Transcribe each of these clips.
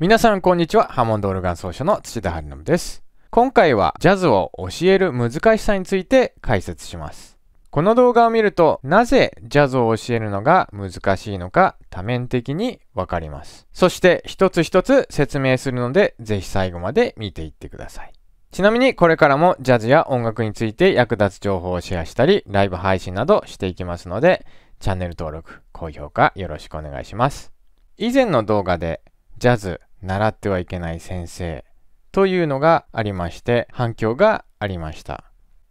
皆さんこんにちはハモンドオルガン奏者の土田晴信です今回はジャズを教える難しさについて解説しますこの動画を見るとなぜジャズを教えるのが難しいのか多面的にわかりますそして一つ一つ説明するのでぜひ最後まで見ていってくださいちなみにこれからもジャズや音楽について役立つ情報をシェアしたりライブ配信などしていきますのでチャンネル登録高評価よろしくお願いします以前の動画でジャズ習ってはいけない先生というのがありまして反響がありました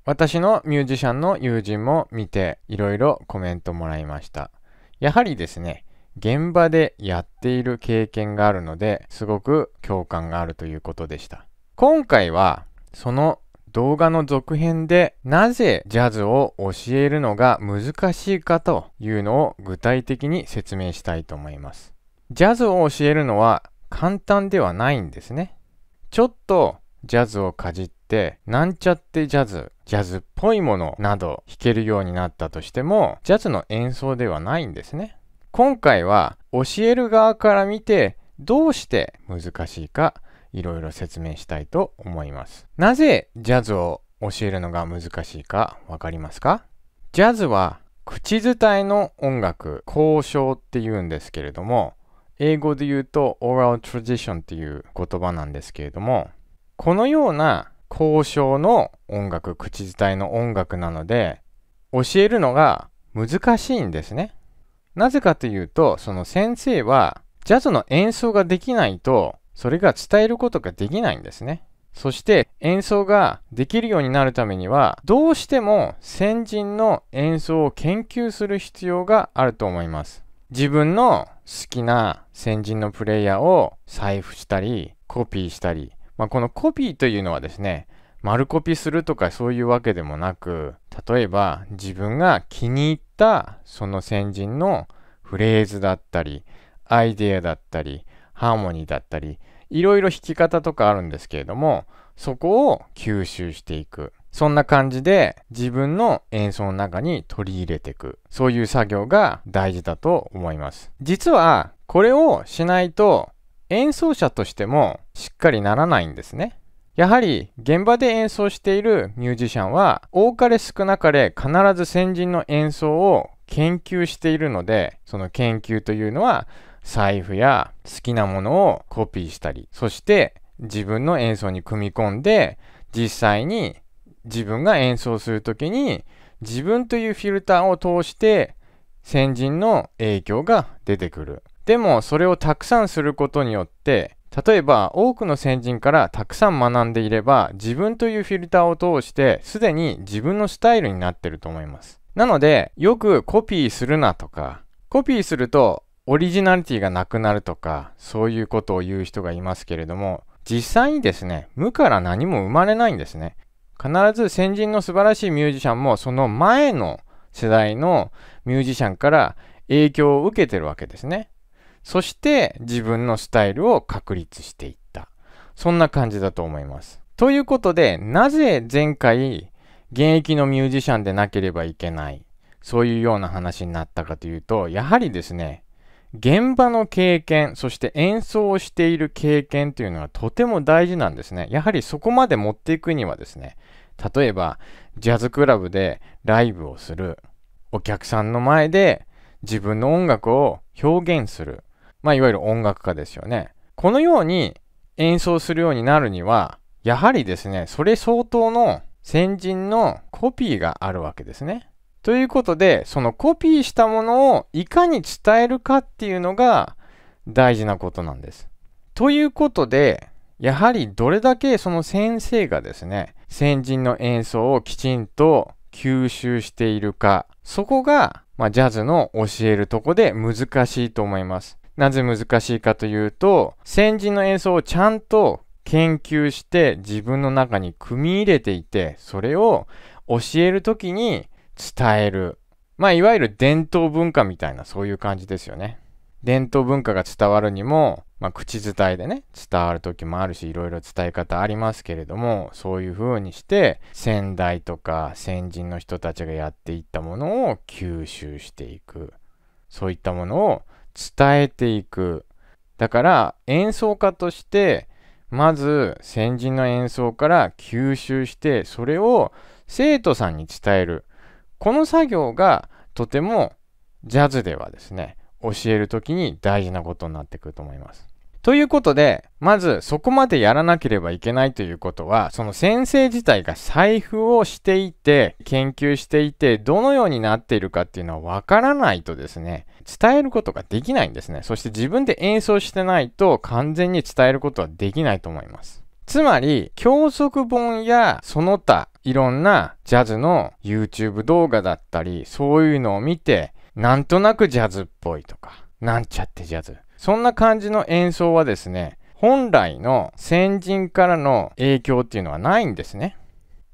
私のミュージシャンの友人も見ていろいろコメントもらいましたやはりですね現場でやっている経験があるのですごく共感があるということでした今回はその動画の続編でなぜジャズを教えるのが難しいかというのを具体的に説明したいと思いますジャズを教えるのは簡単ではないんですね。ちょっとジャズをかじって、なんちゃってジャズ、ジャズっぽいものなど弾けるようになったとしても、ジャズの演奏ではないんですね。今回は教える側から見て、どうして難しいか、いろいろ説明したいと思います。なぜジャズを教えるのが難しいかわかりますかジャズは口伝えの音楽、交渉って言うんですけれども、英語で言うと oral tradition っていう言葉なんですけれどもこのような交渉の音楽口伝えの音楽なので教えるのが難しいんですねなぜかというとその先生はジャズの演奏ができないとそれが伝えることができないんですねそして演奏ができるようになるためにはどうしても先人の演奏を研究する必要があると思います自分の好きな先人のプレイヤーを財布したり、コピーしたり、まあ、このコピーというのはですね、丸コピするとかそういうわけでもなく、例えば自分が気に入ったその先人のフレーズだったり、アイデアだったり、ハーモニーだったり、いろいろ弾き方とかあるんですけれども、そこを吸収していく。そんな感じで自分の演奏の中に取り入れていく。そういう作業が大事だと思います。実はこれをしないと演奏者としてもしっかりならないんですね。やはり現場で演奏しているミュージシャンは多かれ少なかれ必ず先人の演奏を研究しているのでその研究というのは財布や好きなものをコピーしたりそして自分の演奏に組み込んで実際に自分が演奏する時に自分というフィルターを通して先人の影響が出てくる。でもそれをたくさんすることによって例えば多くの先人からたくさん学んでいれば自分というフィルターを通してすでに自分のスタイルになってると思います。なのでよくコピーするなとかコピーするとオリジナリティがなくなるとかそういうことを言う人がいますけれども実際にですね無から何も生まれないんですね必ず先人の素晴らしいミュージシャンもその前の世代のミュージシャンから影響を受けてるわけですね。そして自分のスタイルを確立していった。そんな感じだと思います。ということで、なぜ前回現役のミュージシャンでなければいけない、そういうような話になったかというと、やはりですね、現場の経験、そして演奏をしている経験というのはとても大事なんですね。やはりそこまで持っていくにはですね、例えば、ジャズクラブでライブをする。お客さんの前で自分の音楽を表現する。まあ、いわゆる音楽家ですよね。このように演奏するようになるには、やはりですね、それ相当の先人のコピーがあるわけですね。ということで、そのコピーしたものをいかに伝えるかっていうのが大事なことなんです。ということで、やはりどれだけその先生がですね、先人の演奏をきちんと吸収しているか、そこが、まあ、ジャズの教えるとこで難しいと思います。なぜ難しいかというと、先人の演奏をちゃんと研究して自分の中に組み入れていて、それを教える時に伝える。まあ、いわゆる伝統文化みたいな、そういう感じですよね。伝統文化が伝わるにも、まあ、口伝えでね伝わる時もあるしいろいろ伝え方ありますけれどもそういう風にして先代とか先人の人たちがやっていったものを吸収していくそういったものを伝えていくだから演奏家としてまず先人の演奏から吸収してそれを生徒さんに伝えるこの作業がとてもジャズではですね教える時に大事なことになってくると思います。ということで、まずそこまでやらなければいけないということは、その先生自体が財布をしていて、研究していて、どのようになっているかっていうのはわからないとですね、伝えることができないんですね。そして自分で演奏してないと完全に伝えることはできないと思います。つまり、教則本やその他、いろんなジャズの YouTube 動画だったり、そういうのを見て、なんとなくジャズっぽいとか、なんちゃってジャズ。そんな感じの演奏はですね、本来の先人からの影響っていうのはないんですね。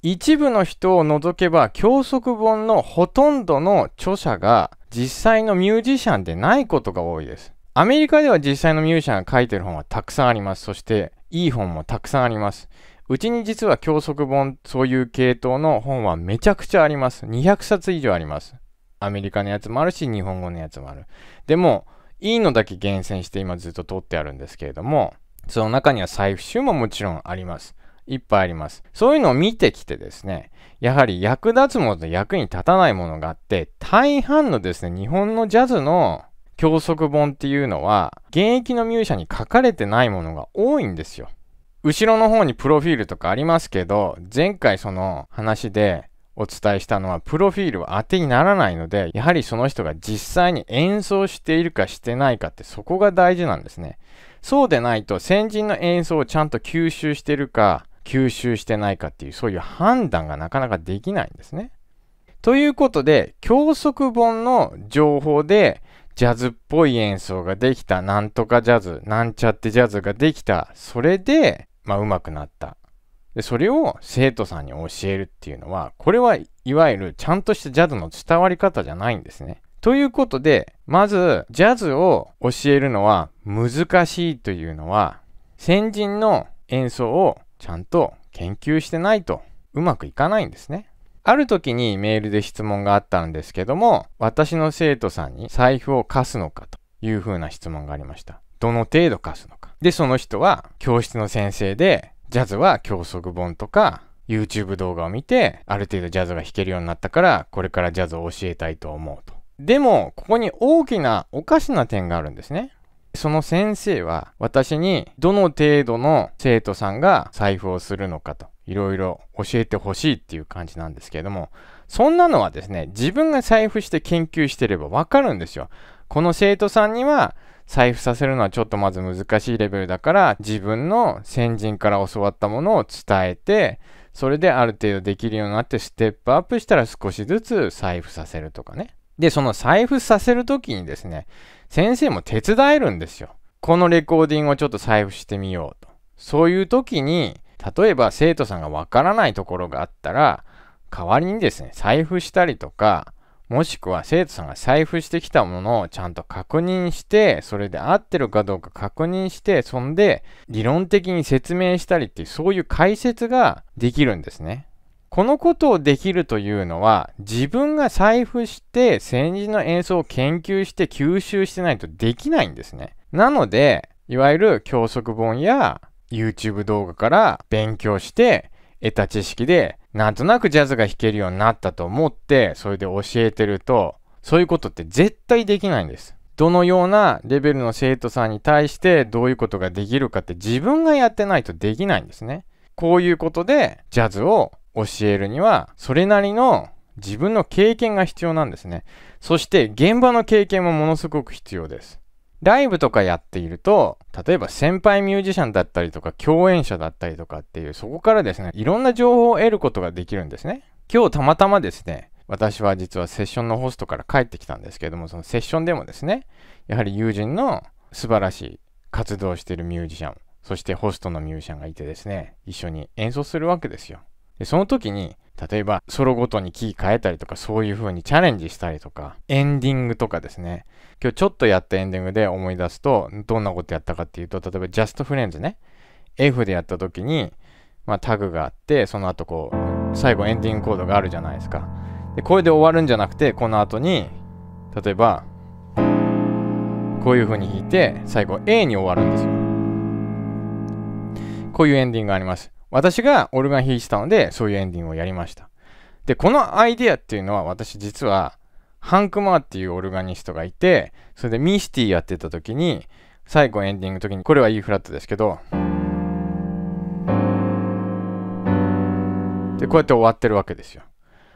一部の人を除けば教則本のほとんどの著者が実際のミュージシャンでないことが多いです。アメリカでは実際のミュージシャンが書いてる本はたくさんあります。そしていい本もたくさんあります。うちに実は教則本そういう系統の本はめちゃくちゃあります。200冊以上あります。アメリカのやつもあるし日本語のやつもある。でもいいのだけ厳選して今ずっと取ってあるんですけれども、その中には財布集ももちろんあります。いっぱいあります。そういうのを見てきてですね、やはり役立つものと役に立たないものがあって、大半のですね、日本のジャズの教則本っていうのは、現役のミュージシャンに書かれてないものが多いんですよ。後ろの方にプロフィールとかありますけど、前回その話で、お伝えしたのは、プロフィールは当てにならないので、やはりその人が実際に演奏しているかしてないかってそこが大事なんですね。そうでないと、先人の演奏をちゃんと吸収してるか、吸収してないかっていう、そういう判断がなかなかできないんですね。ということで、教則本の情報で、ジャズっぽい演奏ができた、なんとかジャズ、なんちゃってジャズができた、それで、まあ、上手くなった。でそれを生徒さんに教えるっていうのは、これはいわゆるちゃんとしたジャズの伝わり方じゃないんですね。ということで、まず、ジャズを教えるのは難しいというのは、先人の演奏をちゃんと研究してないとうまくいかないんですね。ある時にメールで質問があったんですけども、私の生徒さんに財布を貸すのかというふうな質問がありました。どの程度貸すのか。で、その人は教室の先生でジャズは教則本とか、YouTube 動画を見て、ある程度ジャズが弾けるようになったから、これからジャズを教えたいと思うと。でも、ここに大きなおかしな点があるんですね。その先生は私にどの程度の生徒さんが財布をするのかといろいろ教えてほしいっていう感じなんですけれどもそんなのはですね自分が財布して研究してればわかるんですよこの生徒さんには財布させるのはちょっとまず難しいレベルだから自分の先人から教わったものを伝えてそれである程度できるようになってステップアップしたら少しずつ財布させるとかねでその財布させる時にですね先生も手伝えるんですよこのレコーディングをちょっと財布してみようとそういう時に例えば生徒さんがわからないところがあったら代わりにですね財布したりとかもしくは生徒さんが財布してきたものをちゃんと確認して、それで合ってるかどうか確認して、そんで理論的に説明したりっていうそういう解説ができるんですね。このことをできるというのは自分が財布して戦時の演奏を研究して吸収してないとできないんですね。なので、いわゆる教則本や YouTube 動画から勉強して得た知識でなんとなくジャズが弾けるようになったと思って、それで教えてると、そういうことって絶対できないんです。どのようなレベルの生徒さんに対してどういうことができるかって自分がやってないとできないんですね。こういうことでジャズを教えるにはそれなりの自分の経験が必要なんですね。そして現場の経験もものすごく必要です。ライブとかやっていると、例えば先輩ミュージシャンだったりとか、共演者だったりとかっていう、そこからですね、いろんな情報を得ることができるんですね。今日たまたまですね、私は実はセッションのホストから帰ってきたんですけれども、そのセッションでもですね、やはり友人の素晴らしい活動しているミュージシャン、そしてホストのミュージシャンがいてですね、一緒に演奏するわけですよ。で、その時に、例えばソロごとにキー変えたりとかそういう風にチャレンジしたりとかエンディングとかですね今日ちょっとやったエンディングで思い出すとどんなことやったかっていうと例えば Just Friends ね F でやった時に、まあ、タグがあってその後こう最後エンディングコードがあるじゃないですかでこれで終わるんじゃなくてこの後に例えばこういう風に弾いて最後 A に終わるんですよこういうエンディングがあります私がオルガン弾いてたので、そういうエンディングをやりました。で、このアイディアっていうのは、私実は、ハンク・マーっていうオルガニストがいて、それでミシティやってた時に、最後エンディングの時に、これは E フラットですけど、で、こうやって終わってるわけですよ。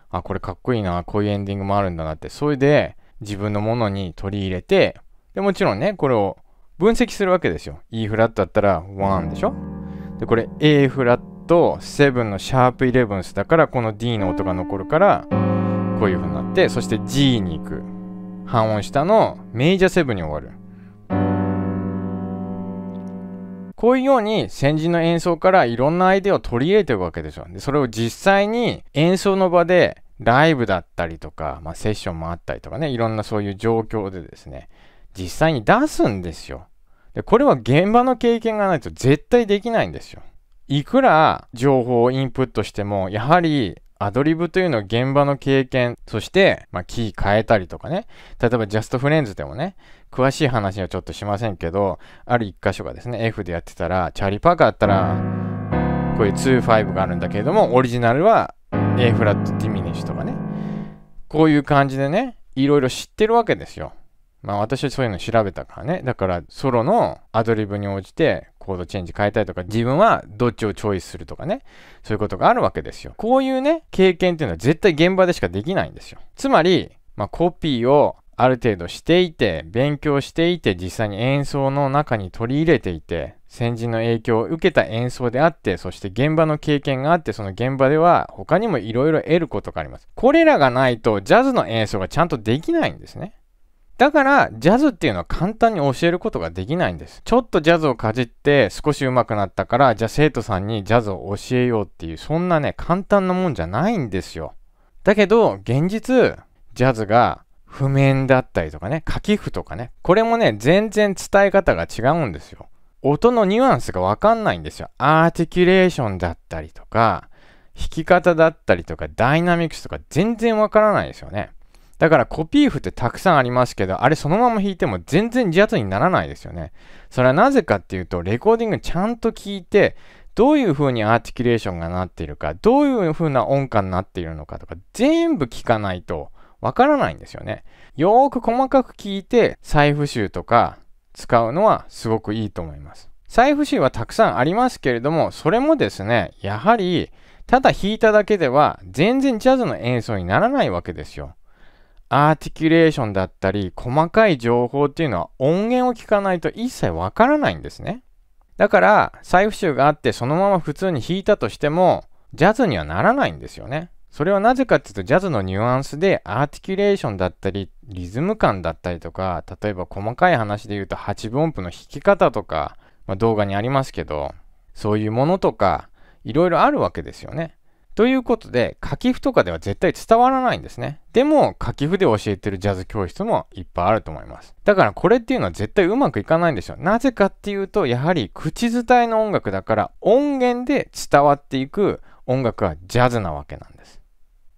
あ、これかっこいいな、こういうエンディングもあるんだなって、それで自分のものに取り入れて、で、もちろんね、これを分析するわけですよ。E フラットだったら1でしょでこれ A フラット7のシャープ11スだからこの D の音が残るからこういう風になってそして G に行く半音下のメジャー7に終わるこういうように先人の演奏からいろんなアイデアを取り入れていくわけですよ。でそれを実際に演奏の場でライブだったりとか、まあ、セッションもあったりとかね、いろんなそういう状況でですね、実際に出すんですよ。でこれは現場の経験がないと絶対できないんですよ。いくら情報をインプットしてもやはりアドリブというのは現場の経験、そして、まあ、キー変えたりとかね。例えば、ジャストフレンズでもね、詳しい話はちょっとしませんけど、ある一箇所がですね、F でやってたら、チャーリー・パーカーだったら、こういう2-5があるんだけれども、オリジナルは A フラット・ディミニッシュとかね。こういう感じでね、いろいろ知ってるわけですよ。まあ私はそういうの調べたからね。だからソロのアドリブに応じてコードチェンジ変えたいとか、自分はどっちをチョイスするとかね。そういうことがあるわけですよ。こういうね、経験っていうのは絶対現場でしかできないんですよ。つまり、まあコピーをある程度していて、勉強していて、実際に演奏の中に取り入れていて、先人の影響を受けた演奏であって、そして現場の経験があって、その現場では他にもいろいろ得ることがあります。これらがないと、ジャズの演奏がちゃんとできないんですね。だから、ジャズっていうのは簡単に教えることができないんです。ちょっとジャズをかじって少し上手くなったから、じゃあ生徒さんにジャズを教えようっていう、そんなね、簡単なもんじゃないんですよ。だけど、現実、ジャズが譜面だったりとかね、書き譜とかね、これもね、全然伝え方が違うんですよ。音のニュアンスがわかんないんですよ。アーティキュレーションだったりとか、弾き方だったりとか、ダイナミクスとか全然わからないですよね。だからコピー譜ってたくさんありますけど、あれそのまま弾いても全然自圧にならないですよね。それはなぜかっていうと、レコーディングちゃんと聞いて、どういう風にアーティキュレーションがなっているか、どういう風な音感になっているのかとか、全部聞かないとわからないんですよね。よーく細かく聞いて、再布集とか使うのはすごくいいと思います。再布集はたくさんありますけれども、それもですね、やはり、ただ弾いただけでは全然ジャズの演奏にならないわけですよ。アーティキュレーションだったり、細かい情報っていうのは音源を聞かないと一切わからないんですね。だから、再布集があってそのまま普通に弾いたとしても、ジャズにはならないんですよね。それはなぜかっていうと、ジャズのニュアンスでアーティキュレーションだったり、リズム感だったりとか、例えば細かい話で言うと8分音符の弾き方とか、まあ、動画にありますけど、そういうものとか、いろいろあるわけですよね。ということで、書き譜とかでは絶対伝わらないんですね。でも、書き譜で教えてるジャズ教室もいっぱいあると思います。だからこれっていうのは絶対うまくいかないんですよ。なぜかっていうと、やはり口伝えの音楽だから、音源で伝わっていく音楽はジャズなわけなんです。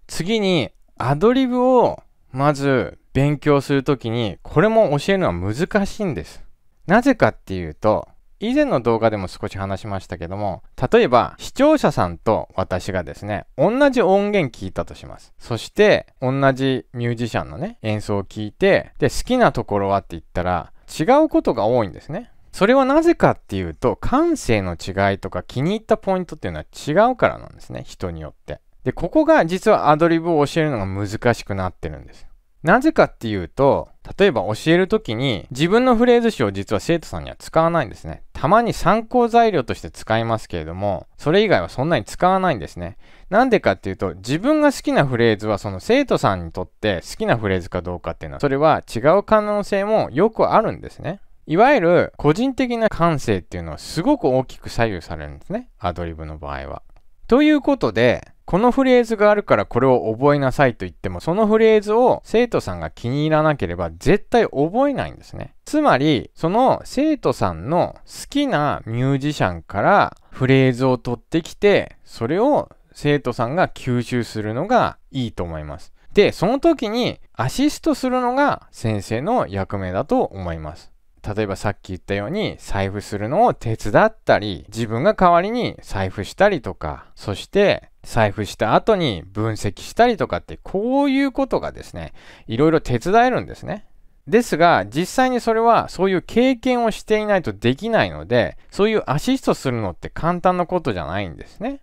次に、アドリブをまず勉強するときに、これも教えるのは難しいんです。なぜかっていうと、以前の動画でも少し話しましたけども、例えば視聴者さんと私がですね、同じ音源聞いたとします。そして、同じミュージシャンのね、演奏を聞いて、で、好きなところはって言ったら、違うことが多いんですね。それはなぜかっていうと、感性の違いとか気に入ったポイントっていうのは違うからなんですね、人によって。で、ここが実はアドリブを教えるのが難しくなってるんです。なぜかっていうと、例えば教える時に自分のフレーズ詞を実は生徒さんには使わないんですね。たまに参考材料として使いますけれども、それ以外はそんなに使わないんですね。なんでかっていうと、自分が好きなフレーズはその生徒さんにとって好きなフレーズかどうかっていうのは、それは違う可能性もよくあるんですね。いわゆる個人的な感性っていうのはすごく大きく左右されるんですね。アドリブの場合は。ということで、このフレーズがあるからこれを覚えなさいと言っても、そのフレーズを生徒さんが気に入らなければ絶対覚えないんですね。つまり、その生徒さんの好きなミュージシャンからフレーズを取ってきて、それを生徒さんが吸収するのがいいと思います。で、その時にアシストするのが先生の役目だと思います。例えばさっき言ったように財布するのを手伝ったり自分が代わりに財布したりとかそして財布した後に分析したりとかってこういうことがですねいろいろ手伝えるんですね。ですが実際にそれはそういう経験をしていないとできないのでそういうアシストするのって簡単なことじゃないんですね。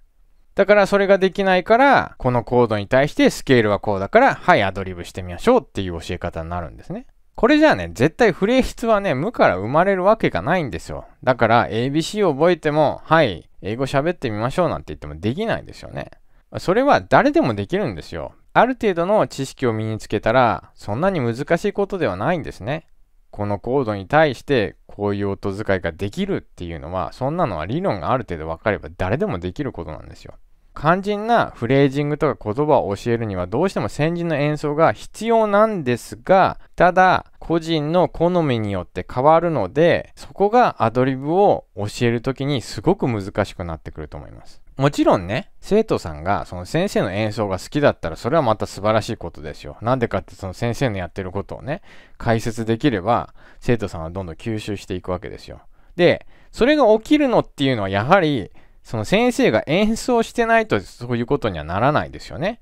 だからそれができないからこのコードに対してスケールはこうだからはいアドリブしてみましょうっていう教え方になるんですね。これじゃあね、絶対不例筆はね、無から生まれるわけがないんですよ。だから ABC を覚えても、はい、英語喋ってみましょうなんて言ってもできないですよね。それは誰でもできるんですよ。ある程度の知識を身につけたら、そんなに難しいことではないんですね。このコードに対してこういう音遣いができるっていうのは、そんなのは理論がある程度分かれば誰でもできることなんですよ。肝心なフレージングとか言葉を教えるにはどうしても先人の演奏が必要なんですが、ただ個人の好みによって変わるので、そこがアドリブを教える時にすごく難しくなってくると思います。もちろんね、生徒さんがその先生の演奏が好きだったらそれはまた素晴らしいことですよ。なんでかってその先生のやってることをね、解説できれば生徒さんはどんどん吸収していくわけですよ。で、それが起きるのっていうのはやはりその先生が演奏してないとそういうことにはならないですよね。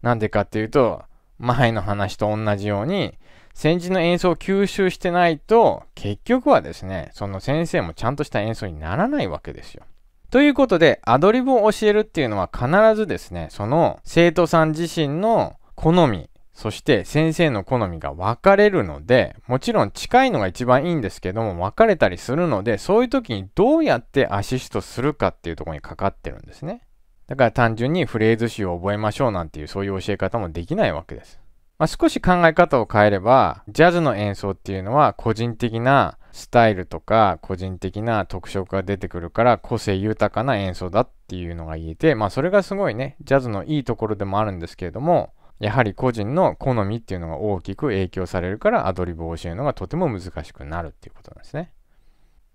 なんでかっていうと、前の話と同じように、先人の演奏を吸収してないと、結局はですね、その先生もちゃんとした演奏にならないわけですよ。ということで、アドリブを教えるっていうのは必ずですね、その生徒さん自身の好み、そして先生の好みが分かれるので、もちろん近いのが一番いいんですけども、分かれたりするので、そういう時にどうやってアシストするかっていうとこにかかってるんですね。だから単純にフレーズ集を覚えましょうなんていうそういう教え方もできないわけです。まあ、少し考え方を変えれば、ジャズの演奏っていうのは個人的なスタイルとか個人的な特色が出てくるから個性豊かな演奏だっていうのが言えて、まあそれがすごいね、ジャズのいいところでもあるんですけれども、やはり個人の好みっていうのが大きく影響されるからアドリブを教えるのがとても難しくなるっていうことなんですね。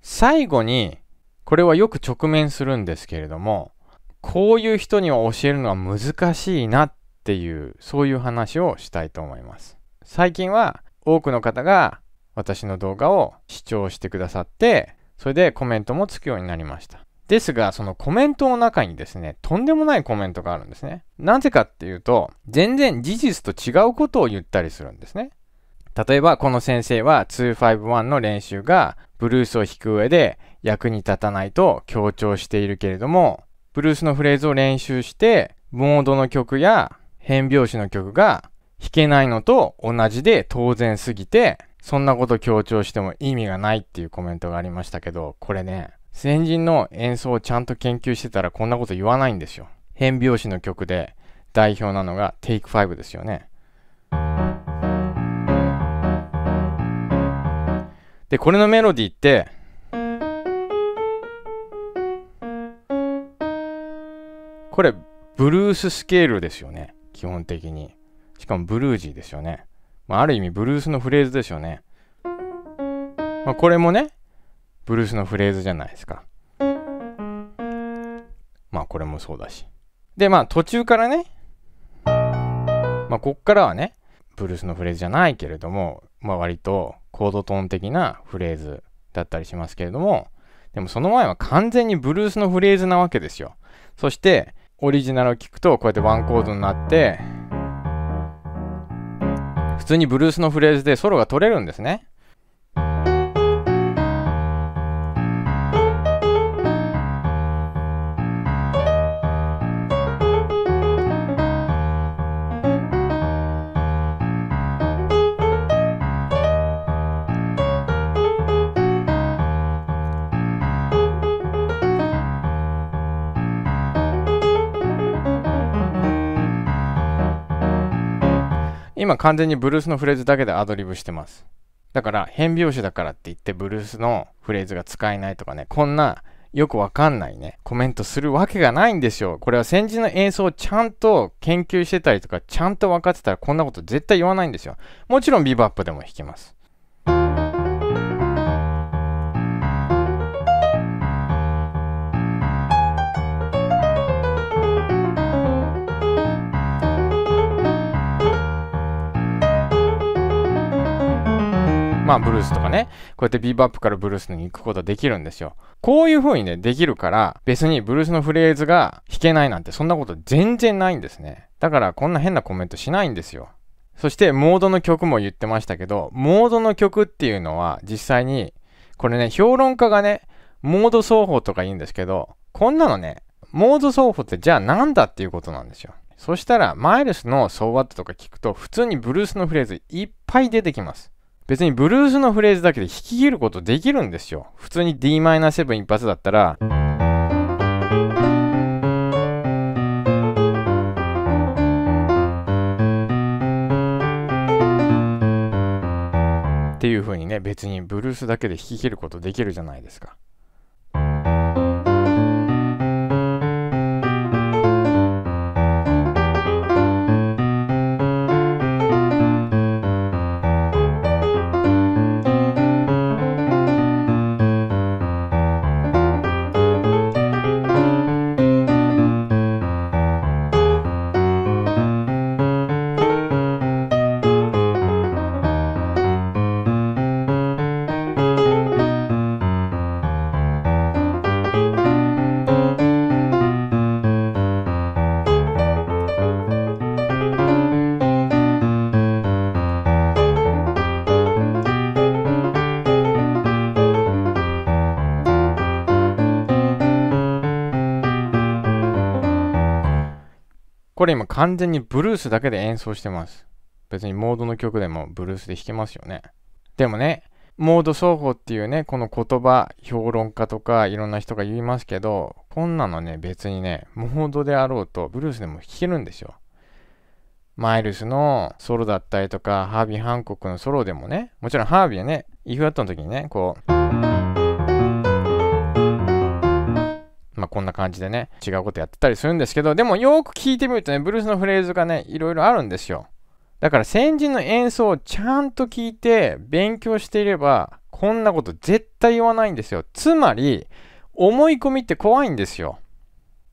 最後に、これはよく直面するんですけれども、こういう人には教えるのは難しいなっていう、そういう話をしたいと思います。最近は多くの方が私の動画を視聴してくださって、それでコメントもつくようになりました。ですが、そのコメントの中にですね、とんでもないコメントがあるんですね。なぜかっていうと、全然事実と違うことを言ったりするんですね。例えば、この先生は251の練習がブルースを弾く上で役に立たないと強調しているけれども、ブルースのフレーズを練習して、モードの曲や変拍子の曲が弾けないのと同じで当然すぎて、そんなこと強調しても意味がないっていうコメントがありましたけど、これね、先人の演奏をちゃんと研究してたらこんなこと言わないんですよ。変拍子の曲で代表なのが Take5 ですよね。で、これのメロディーって、これ、ブルーススケールですよね。基本的に。しかもブルージーですよね。まあ、ある意味ブルースのフレーズですよね。まあ、これもね、ブルースのフレーズじゃないですか。まあこれもそうだし。でまあ途中からね、まあこっからはね、ブルースのフレーズじゃないけれども、まあ割とコードトーン的なフレーズだったりしますけれども、でもその前は完全にブルースのフレーズなわけですよ。そしてオリジナルを聴くとこうやってワンコードになって、普通にブルースのフレーズでソロが取れるんですね。今完全にブルースのフレーズだけでアドリブしてます。だから変拍子だからって言ってブルースのフレーズが使えないとかね、こんなよくわかんないね、コメントするわけがないんですよ。これは先人の演奏をちゃんと研究してたりとか、ちゃんと分かってたらこんなこと絶対言わないんですよ。もちろんビブアップでも弾きます。まあブルースとかね、こうやってビーバップからブルースに行くことできるんですよ。こういう風にね、できるから、別にブルースのフレーズが弾けないなんてそんなこと全然ないんですね。だからこんな変なコメントしないんですよ。そしてモードの曲も言ってましたけど、モードの曲っていうのは実際に、これね、評論家がね、モード奏法とか言うんですけど、こんなのね、モード奏法ってじゃあ何だっていうことなんですよ。そしたら、マイルスのソーワットとか聞くと、普通にブルースのフレーズいっぱい出てきます。別にブルースのフレーズだけで弾き切ることできるんですよ。普通に Dm7 一発だったら、っていう風にね、別にブルースだけで弾き切ることできるじゃないですか。れ今完全にブルースだけで演奏してます。別にモードの曲でもブルースで弾けますよね。でもね、モード奏法っていうね、この言葉、評論家とかいろんな人が言いますけど、こんなのね、別にね、モードであろうと、ブルースでも弾けるんですよ。マイルスのソロだったりとか、ハービー・ハンコックのソロでもね、もちろんハービーはね、イフアットの時にね、こう。こんな感じでね、違うことやってたりするんですけど、でもよく聞いてみるとね、ブルースのフレーズがね、いろいろあるんですよ。だから先人の演奏をちゃんと聞いて勉強していれば、こんなこと絶対言わないんですよ。つまり、思い込みって怖いんですよ。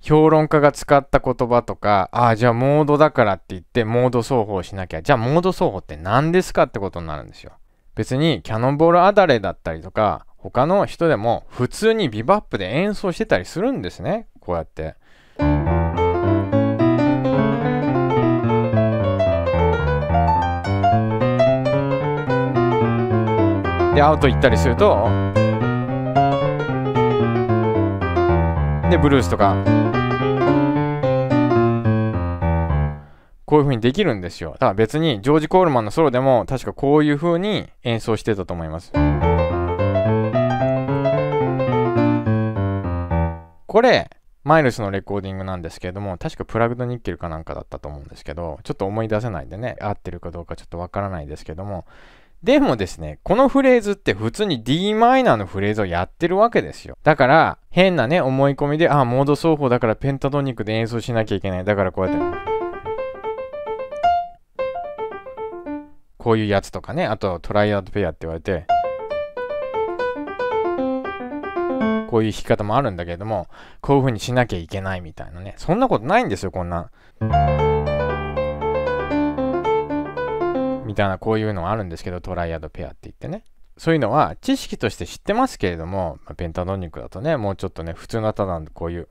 評論家が使った言葉とか、ああ、じゃあモードだからって言ってモード奏法しなきゃ、じゃあモード奏法って何ですかってことになるんですよ。別にキャノンボールあだれだったりとか、他の人でも普通にビバップで演奏してたりするんですねこうやって。でアウト行ったりするとでブルースとかこういう風にできるんですよだから別にジョージ・コールマンのソロでも確かこういう風に演奏してたと思います。これ、マイルスのレコーディングなんですけれども、確かプラグドニッケルかなんかだったと思うんですけど、ちょっと思い出せないんでね、合ってるかどうかちょっとわからないですけども、でもですね、このフレーズって普通に d マイナーのフレーズをやってるわけですよ。だから、変なね、思い込みで、あ、モード奏法だからペンタトニックで演奏しなきゃいけない。だからこうやって。こういうやつとかね、あとトライアウトペアって言われて。こういう弾き方もあるんだけれども、こういう風にしなきゃいけないみたいなね。そんなことないんですよ、こんな。みたいな、こういうのがあるんですけど、トライアドペアって言ってね。そういうのは知識として知ってますけれども、まあ、ペンタトニックだとね、もうちょっとね、普通のただこういう、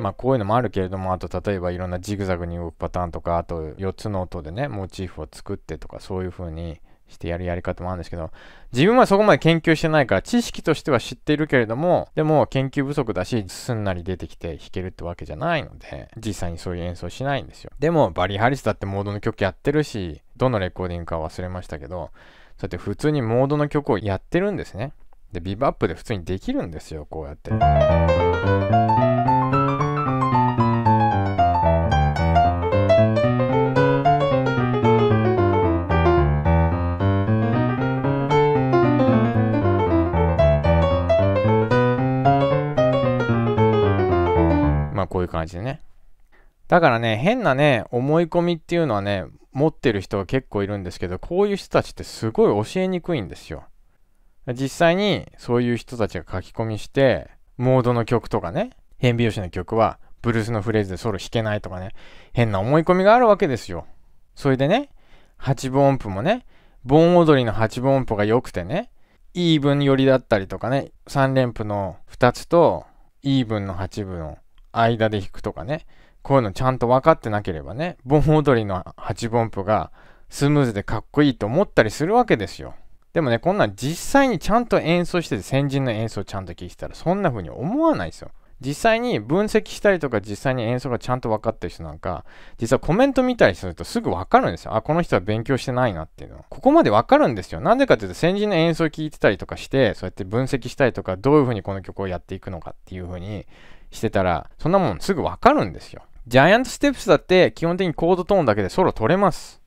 まあこういうのもあるけれども、あと例えばいろんなジグザグに動くパターンとか、あと4つの音でね、モチーフを作ってとか、そういう風にしてやるやり方もあるんですけど、自分はそこまで研究してないから、知識としては知っているけれども、でも研究不足だし、すんなり出てきて弾けるってわけじゃないので、実際にそういう演奏しないんですよ。でも、バリー・ハリスだってモードの曲やってるし、どのレコーディングか忘れましたけど、そうやって普通にモードの曲をやってるんですね。で、ビブアップで普通にできるんですよ、こうやって。こういう感じでね。だからね、変なね、思い込みっていうのはね、持ってる人は結構いるんですけど、こういう人たちってすごい教えにくいんですよ。実際にそういう人たちが書き込みして、モードの曲とかね、変拍子の曲は、ブルースのフレーズでソロ弾けないとかね、変な思い込みがあるわけですよ。それでね、8分音符もね、盆踊りの8分音符が良くてね、イーブン寄りだったりとかね、3連符の2つと、イーブンの8分を間で弾くとかね、こういうのちゃんと分かってなければね、盆踊りの8分音符がスムーズでかっこいいと思ったりするわけですよ。でもね、こんなん実際にちゃんと演奏してて、先人の演奏ちゃんと聴いてたら、そんな風に思わないですよ。実際に分析したりとか、実際に演奏がちゃんと分かってる人なんか、実はコメント見たりするとすぐ分かるんですよ。あ、この人は勉強してないなっていうの。ここまで分かるんですよ。なんでかっていうと、先人の演奏を聴いてたりとかして、そうやって分析したりとか、どういう風にこの曲をやっていくのかっていう風に、してたら、そんなもんすぐわかるんですよ。ジャイアントステップスだって基本的にコードトーンだけでソロ取れます。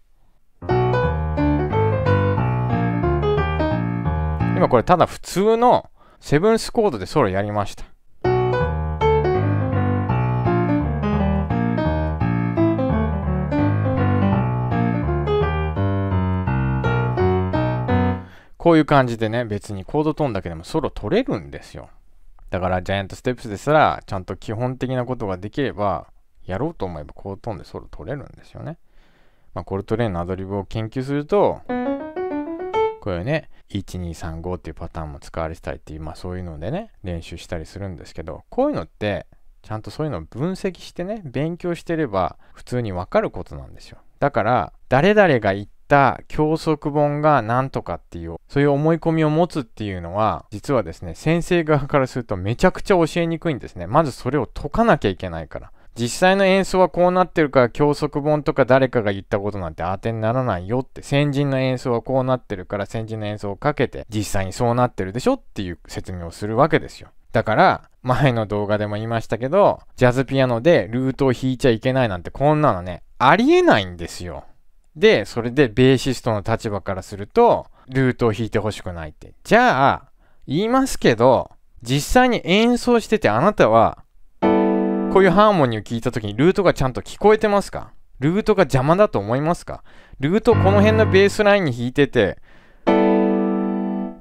今これただ普通のセブンスコードでソロやりました。こういう感じでね、別にコードトーンだけでもソロ取れるんですよ。だからジャイアントステップスですら、ちゃんと基本的なことができれば、やろうと思えばこト飛ンでソロ取れるんですよね。まあ、コルトレーンのアドリブを研究すると、こういうね、1235っていうパターンも使われてたりっていう、まあそういうのでね、練習したりするんですけど、こういうのって、ちゃんとそういうのを分析してね、勉強してれば、普通にわかることなんですよ。だから、誰々が言た教則本が何とかっていう、そういう思い込みを持つっていうのは、実はですね、先生側からするとめちゃくちゃ教えにくいんですね。まずそれを解かなきゃいけないから。実際の演奏はこうなってるから教則本とか誰かが言ったことなんて当てにならないよって先人の演奏はこうなってるから先人の演奏をかけて実際にそうなってるでしょっていう説明をするわけですよだから前の動画でも言いましたけどジャズピアノでルートを弾いちゃいけないなんてこんなのねありえないんですよで、それでベーシストの立場からすると、ルートを弾いてほしくないって。じゃあ、言いますけど、実際に演奏しててあなたは、こういうハーモニーを聞いた時にルートがちゃんと聞こえてますかルートが邪魔だと思いますかルートこの辺のベースラインに弾いてて、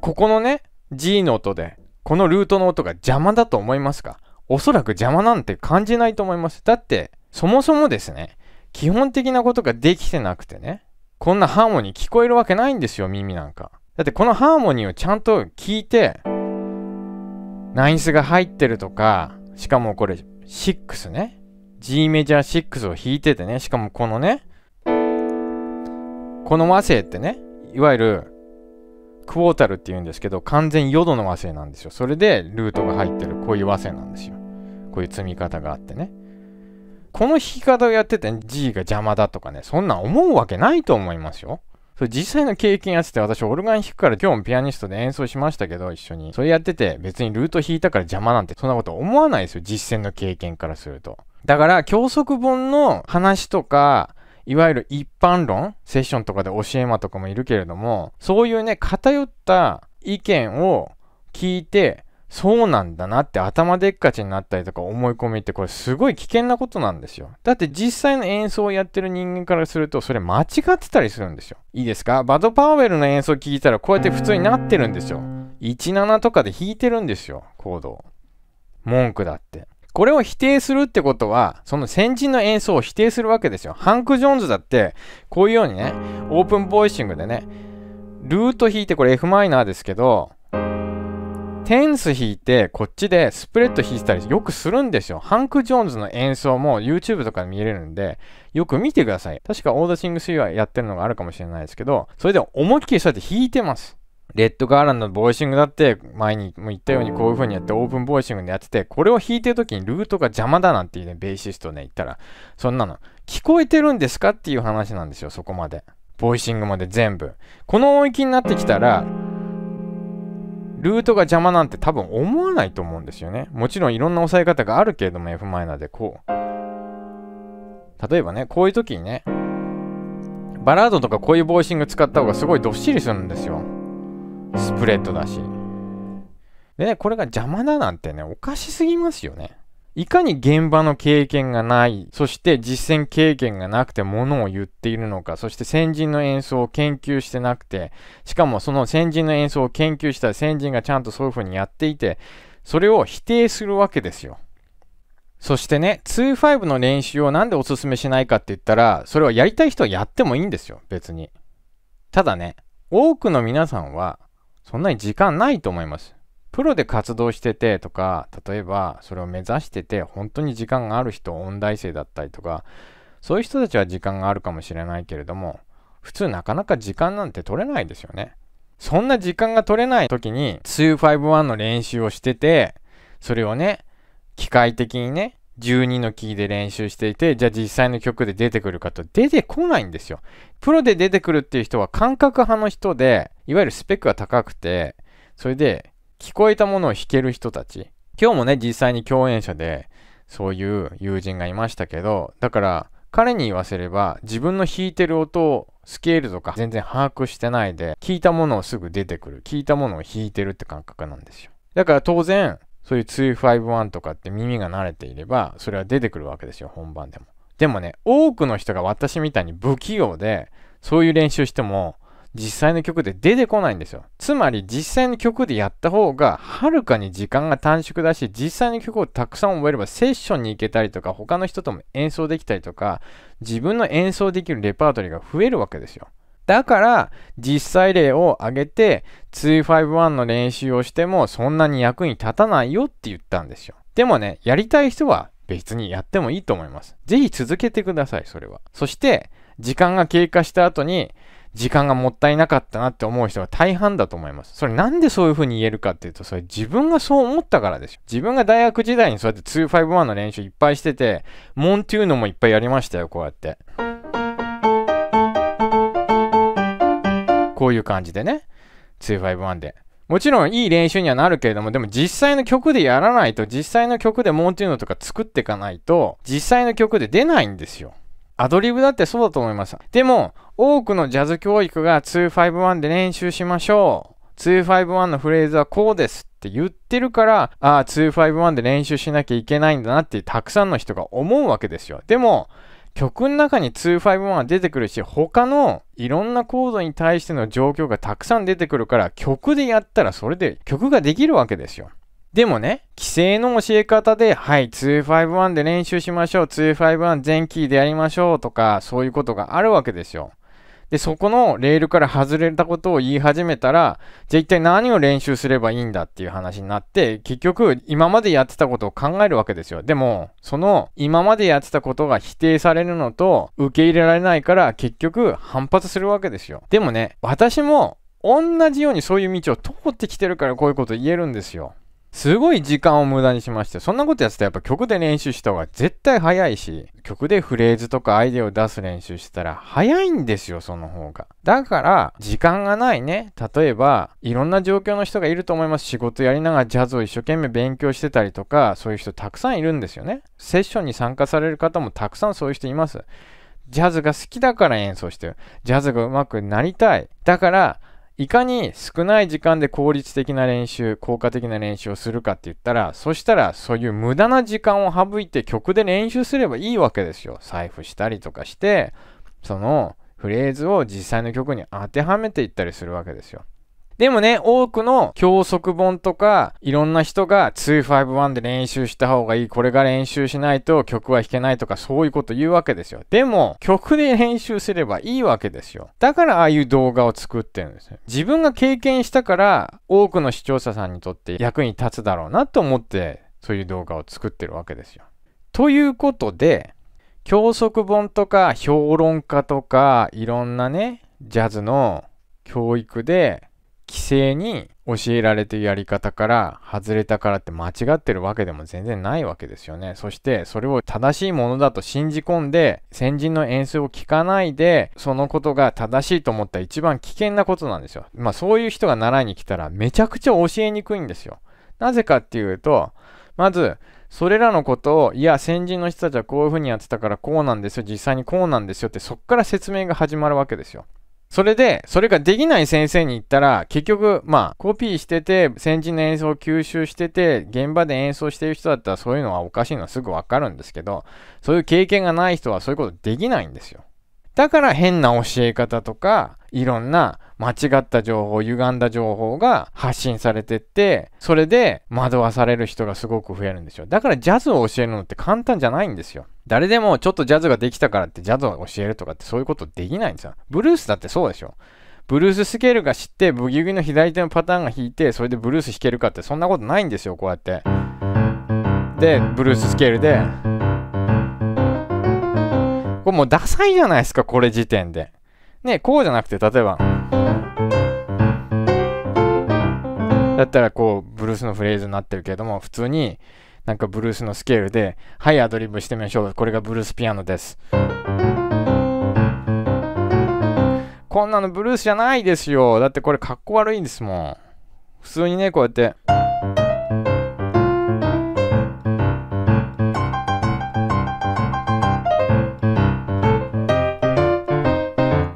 ここのね、G の音で、このルートの音が邪魔だと思いますかおそらく邪魔なんて感じないと思います。だって、そもそもですね、基本的なことができてなくてね、こんなハーモニー聞こえるわけないんですよ、耳なんか。だってこのハーモニーをちゃんと聞いて、ナインスが入ってるとか、しかもこれ、6ね。G メジャー6を弾いててね、しかもこのね、この和声ってね、いわゆる、クォータルって言うんですけど、完全ヨドの和声なんですよ。それで、ルートが入ってる、こういう和声なんですよ。こういう積み方があってね。この弾き方をやってて G が邪魔だとかね、そんなん思うわけないと思いますよ。実際の経験やってて、私オルガン弾くから今日もピアニストで演奏しましたけど、一緒に。それやってて、別にルート弾いたから邪魔なんて、そんなこと思わないですよ。実践の経験からすると。だから、教則本の話とか、いわゆる一般論、セッションとかで教え間とかもいるけれども、そういうね、偏った意見を聞いて、そうなんだなって頭でっかちになったりとか思い込みってこれすごい危険なことなんですよ。だって実際の演奏をやってる人間からするとそれ間違ってたりするんですよ。いいですかバド・パウエルの演奏聴いたらこうやって普通になってるんですよ。17とかで弾いてるんですよ、コードを。文句だって。これを否定するってことは、その先人の演奏を否定するわけですよ。ハンク・ジョーンズだって、こういうようにね、オープンボイシングでね、ルート弾いてこれ F マイナーですけど、テンス弾いて、こっちでスプレッド弾いたりよくするんですよ。ハンク・ジョーンズの演奏も YouTube とかで見れるんで、よく見てください。確かオーダーシング3はやってるのがあるかもしれないですけど、それで思いっきりそうやって弾いてます。レッドガーランドのボイシングだって前にも言ったようにこういう風にやってオープンボイシングでやっててこれを弾いてる時にルートが邪魔だなんていうねベーシストね言ったらそんなの聞こえてるんですかっていう話なんですよそこまでボイシングまで全部この音域になってきたらルートが邪魔なんて多分思わないと思うんですよね。もちろんいろんな押さえ方があるけれども F マイナーでこう。例えばね、こういう時にね、バラードとかこういうボイシング使った方がすごいどっしりするんですよ。スプレッドだし。でね、これが邪魔だなんてね、おかしすぎますよね。いかに現場の経験がない、そして実践経験がなくてものを言っているのか、そして先人の演奏を研究してなくて、しかもその先人の演奏を研究した先人がちゃんとそういうふうにやっていて、それを否定するわけですよ。そしてね、2-5の練習をなんでおすすめしないかって言ったら、それはやりたい人はやってもいいんですよ、別に。ただね、多くの皆さんは、そんなに時間ないと思います。プロで活動しててとか、例えばそれを目指してて、本当に時間がある人、音大生だったりとか、そういう人たちは時間があるかもしれないけれども、普通なかなか時間なんて取れないですよね。そんな時間が取れない時に、251の練習をしてて、それをね、機械的にね、12のキーで練習していて、じゃあ実際の曲で出てくるかと出てこないんですよ。プロで出てくるっていう人は感覚派の人で、いわゆるスペックが高くて、それで聞こえたものを弾ける人たち今日もね実際に共演者でそういう友人がいましたけどだから彼に言わせれば自分の弾いてる音をスケールとか全然把握してないで聞いたものをすぐ出てくる聞いたものを弾いてるって感覚なんですよだから当然そういう251とかって耳が慣れていればそれは出てくるわけですよ本番でもでもね多くの人が私みたいに不器用でそういう練習しても実際の曲で出てこないんですよ。つまり実際の曲でやった方がはるかに時間が短縮だし、実際の曲をたくさん覚えればセッションに行けたりとか、他の人とも演奏できたりとか、自分の演奏できるレパートリーが増えるわけですよ。だから実際例を挙げて251の練習をしてもそんなに役に立たないよって言ったんですよ。でもね、やりたい人は別にやってもいいと思います。ぜひ続けてください、それは。そして時間が経過した後に時間がもったいなかったなって思う人が大半だと思います。それなんでそういう風に言えるかっていうと、それ自分がそう思ったからでしょ。自分が大学時代にそうやって251の練習いっぱいしてて、モンっていうのもいっぱいやりましたよ、こうやって。こういう感じでね。251で。もちろんいい練習にはなるけれども、でも実際の曲でやらないと、実際の曲でモンっていうのとか作っていかないと、実際の曲で出ないんですよ。アドリブだってそうだと思います。でも、多くのジャズ教育が251で練習しましょう。251のフレーズはこうですって言ってるから、ああ、251で練習しなきゃいけないんだなってたくさんの人が思うわけですよ。でも、曲の中に251は出てくるし、他のいろんなコードに対しての状況がたくさん出てくるから、曲でやったらそれで曲ができるわけですよ。でもね、規制の教え方で、はい、251で練習しましょう、251全キーでやりましょうとか、そういうことがあるわけですよ。で、そこのレールから外れたことを言い始めたら、じゃあ一体何を練習すればいいんだっていう話になって、結局今までやってたことを考えるわけですよ。でも、その今までやってたことが否定されるのと受け入れられないから結局反発するわけですよ。でもね、私も同じようにそういう道を通ってきてるからこういうこと言えるんですよ。すごい時間を無駄にしまして、そんなことやってたらやっぱ曲で練習した方が絶対早いし、曲でフレーズとかアイデアを出す練習したら早いんですよ、その方が。だから、時間がないね。例えば、いろんな状況の人がいると思います。仕事やりながらジャズを一生懸命勉強してたりとか、そういう人たくさんいるんですよね。セッションに参加される方もたくさんそういう人います。ジャズが好きだから演奏してる。ジャズが上手くなりたい。だから、いかに少ない時間で効率的な練習、効果的な練習をするかって言ったら、そしたらそういう無駄な時間を省いて曲で練習すればいいわけですよ。財布したりとかして、そのフレーズを実際の曲に当てはめていったりするわけですよ。でもね、多くの教則本とか、いろんな人が251で練習した方がいい、これが練習しないと曲は弾けないとか、そういうこと言うわけですよ。でも、曲で練習すればいいわけですよ。だから、ああいう動画を作ってるんですね。自分が経験したから、多くの視聴者さんにとって役に立つだろうなと思って、そういう動画を作ってるわけですよ。ということで、教則本とか評論家とかいろんなねジャズの教育で規制に教えられてるやり方から外れたからって間違ってるわけでも全然ないわけですよね。そしてそれを正しいものだと信じ込んで先人の演奏を聞かないでそのことが正しいと思った一番危険なことなんですよ。まあそういう人が習いに来たらめちゃくちゃ教えにくいんですよ。なぜかっていうとまずそれらのことをいや先人の人たちはこういうふうにやってたからこうなんですよ実際にこうなんですよってそっから説明が始まるわけですよ。それで、それができない先生に行ったら、結局、まあ、コピーしてて、先人の演奏を吸収してて、現場で演奏してる人だったら、そういうのはおかしいのはすぐわかるんですけど、そういう経験がない人はそういうことできないんですよ。だから変な教え方とか、いろんな間違った情報、歪んだ情報が発信されてって、それで惑わされる人がすごく増えるんですよ。だからジャズを教えるのって簡単じゃないんですよ。誰でもちょっとジャズができたからってジャズを教えるとかってそういうことできないんですよ。ブルースだってそうでしょ。ブルーススケールが知って、ブギウギの左手のパターンが弾いて、それでブルース弾けるかってそんなことないんですよ、こうやって。で、ブルーススケールで。これもうダサいじゃないですか、これ時点で。ね、こうじゃなくて、例えば。だったらこう、ブルースのフレーズになってるけれども、普通に、なんかブルースのスケールで、はい、アドリブしてみましょう。これがブルースピアノです。こんなのブルースじゃないですよ。だってこれかっこ悪いんですもん。普通にね、こうやって。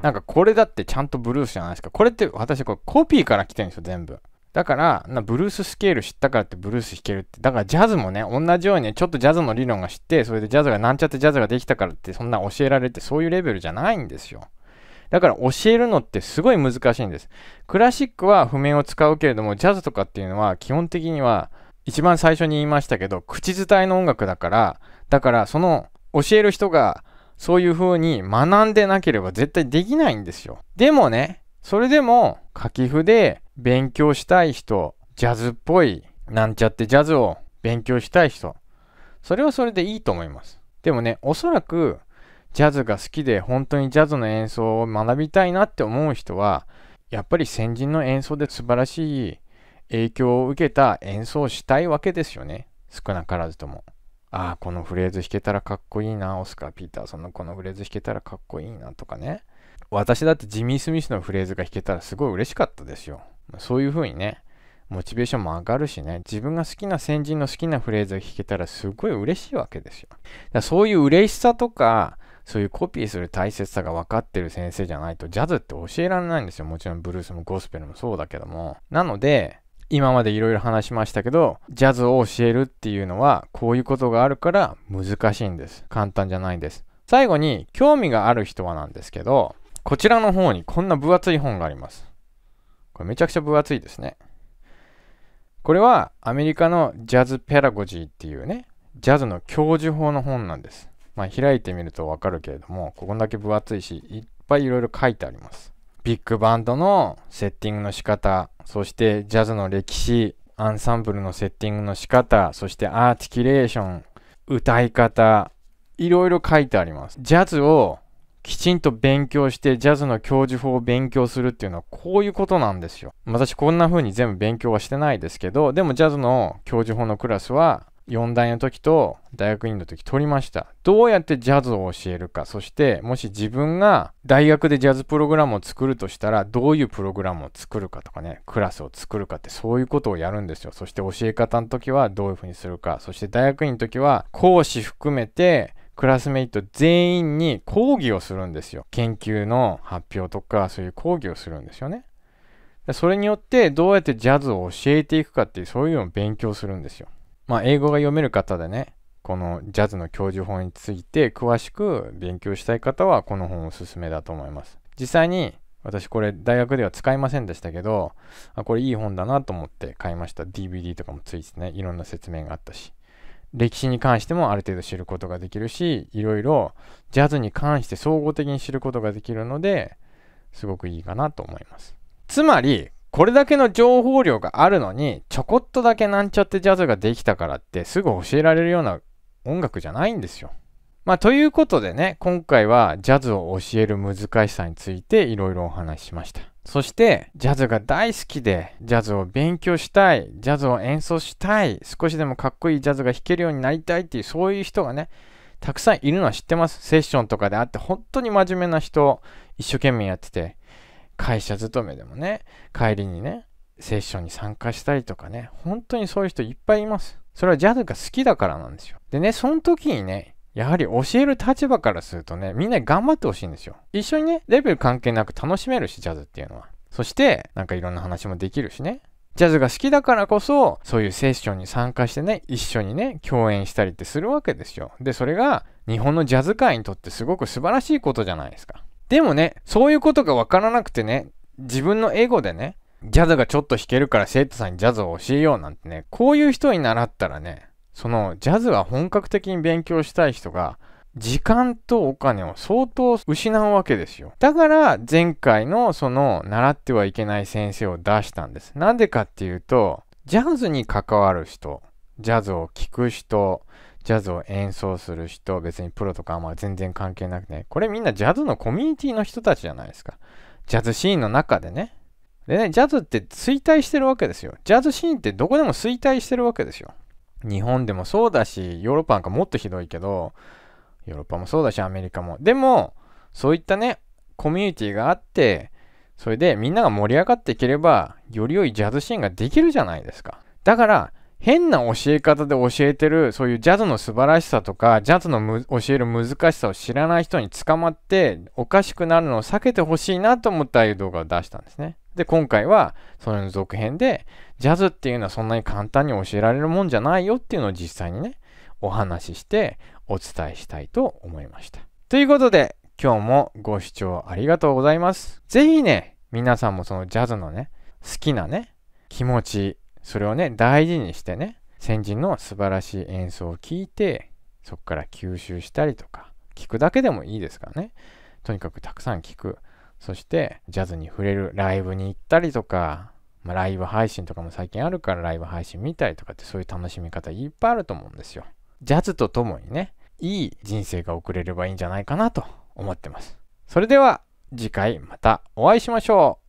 なんかこれだってちゃんとブルースじゃないですか。これって私これコピーから来てるんですよ、全部。だから、なブルーススケール知ったからってブルース弾けるって。だからジャズもね、同じようにね、ちょっとジャズの理論が知って、それでジャズがなんちゃってジャズができたからってそんな教えられてそういうレベルじゃないんですよ。だから教えるのってすごい難しいんです。クラシックは譜面を使うけれども、ジャズとかっていうのは基本的には一番最初に言いましたけど、口伝えの音楽だから、だからその教える人がそういう風に学んでなければ絶対できないんですよ。でもね、それでも書きで勉強したい人、ジャズっぽい、なんちゃってジャズを勉強したい人、それはそれでいいと思います。でもね、おそらく、ジャズが好きで本当にジャズの演奏を学びたいなって思う人は、やっぱり先人の演奏で素晴らしい影響を受けた演奏をしたいわけですよね。少なからずとも。ああ、このフレーズ弾けたらかっこいいな、オスカー・ピーターソンのこのフレーズ弾けたらかっこいいなとかね。私だってジミー・スミスのフレーズが弾けたらすごい嬉しかったですよ。そういう風にね、モチベーションも上がるしね、自分が好きな先人の好きなフレーズを弾けたらすごい嬉しいわけですよ。だそういう嬉しさとか、そういうコピーする大切さが分かってる先生じゃないと、ジャズって教えられないんですよ。もちろんブルースもゴスペルもそうだけども。なので、今までいろいろ話しましたけど、ジャズを教えるっていうのは、こういうことがあるから難しいんです。簡単じゃないんです。最後に、興味がある人はなんですけど、こちらの方にこんな分厚い本があります。これめちゃくちゃ分厚いですね。これはアメリカのジャズペラゴジーっていうね、ジャズの教授法の本なんです。まあ開いてみるとわかるけれども、ここだけ分厚いし、いっぱいいろいろ書いてあります。ビッグバンドのセッティングの仕方、そしてジャズの歴史、アンサンブルのセッティングの仕方、そしてアーティキュレーション、歌い方、いろいろ書いてあります。ジャズをきちんと勉強してジャズの教授法を勉強するっていうのはこういうことなんですよ。私こんな風に全部勉強はしてないですけど、でもジャズの教授法のクラスは4代の時と大学院の時取りました。どうやってジャズを教えるか、そしてもし自分が大学でジャズプログラムを作るとしたら、どういうプログラムを作るかとかね、クラスを作るかってそういうことをやるんですよ。そして教え方の時はどういう風にするか、そして大学院の時は講師含めてクラスメイト全員に講義をするんですよ。研究の発表とか、そういう講義をするんですよね。それによってどうやってジャズを教えていくかっていう、そういうのを勉強するんですよ。まあ、英語が読める方でね、このジャズの教授法について詳しく勉強したい方は、この本おすすめだと思います。実際に、私これ大学では使いませんでしたけど、あこれいい本だなと思って買いました。DVD とかもついてね、いろんな説明があったし。歴史に関してもある程度知ることができるしいろいろジャズに関して総合的に知ることができるのですごくいいかなと思いますつまりこれだけの情報量があるのにちょこっとだけなんちゃってジャズができたからってすぐ教えられるような音楽じゃないんですよまあ、ということでね、今回はジャズを教える難しさについていろいろお話ししました。そして、ジャズが大好きで、ジャズを勉強したい、ジャズを演奏したい、少しでもかっこいいジャズが弾けるようになりたいっていう、そういう人がね、たくさんいるのは知ってます。セッションとかであって、本当に真面目な人、一生懸命やってて、会社勤めでもね、帰りにね、セッションに参加したりとかね、本当にそういう人いっぱいいます。それはジャズが好きだからなんですよ。でね、その時にね、やはり教える立場からするとね、みんな頑張ってほしいんですよ。一緒にね、レベル関係なく楽しめるし、ジャズっていうのは。そして、なんかいろんな話もできるしね。ジャズが好きだからこそ、そういうセッションに参加してね、一緒にね、共演したりってするわけですよ。で、それが日本のジャズ界にとってすごく素晴らしいことじゃないですか。でもね、そういうことがわからなくてね、自分のエゴでね、ジャズがちょっと弾けるから生徒さんにジャズを教えようなんてね、こういう人に習ったらね、そのジャズは本格的に勉強したい人が時間とお金を相当失うわけですよ。だから前回のその習ってはいけない先生を出したんです。なんでかっていうと、ジャズに関わる人、ジャズを聴く人、ジャズを演奏する人、別にプロとかあんま全然関係なくて、これみんなジャズのコミュニティの人たちじゃないですか。ジャズシーンの中でね。でね、ジャズって衰退してるわけですよ。ジャズシーンってどこでも衰退してるわけですよ。日本でもそうだし、ヨーロッパなんかもっとひどいけど、ヨーロッパもそうだし、アメリカも。でも、そういったね、コミュニティがあって、それでみんなが盛り上がっていければ、より良いジャズシーンができるじゃないですか。だから、変な教え方で教えてる、そういうジャズの素晴らしさとか、ジャズの教える難しさを知らない人に捕まって、おかしくなるのを避けてほしいなと思ったああいう動画を出したんですね。で、今回は、それの続編で、ジャズっていうのはそんなに簡単に教えられるもんじゃないよっていうのを実際にね、お話ししてお伝えしたいと思いました。ということで、今日もご視聴ありがとうございます。ぜひね、皆さんもそのジャズのね、好きなね、気持ち、それをね、大事にしてね、先人の素晴らしい演奏を聴いて、そこから吸収したりとか、聞くだけでもいいですからね。とにかくたくさん聞く。そしてジャズに触れるライブに行ったりとか、まあ、ライブ配信とかも最近あるからライブ配信見たりとかってそういう楽しみ方いっぱいあると思うんですよ。ジャズとともにね、いい人生が送れればいいんじゃないかなと思ってます。それでは次回またお会いしましょう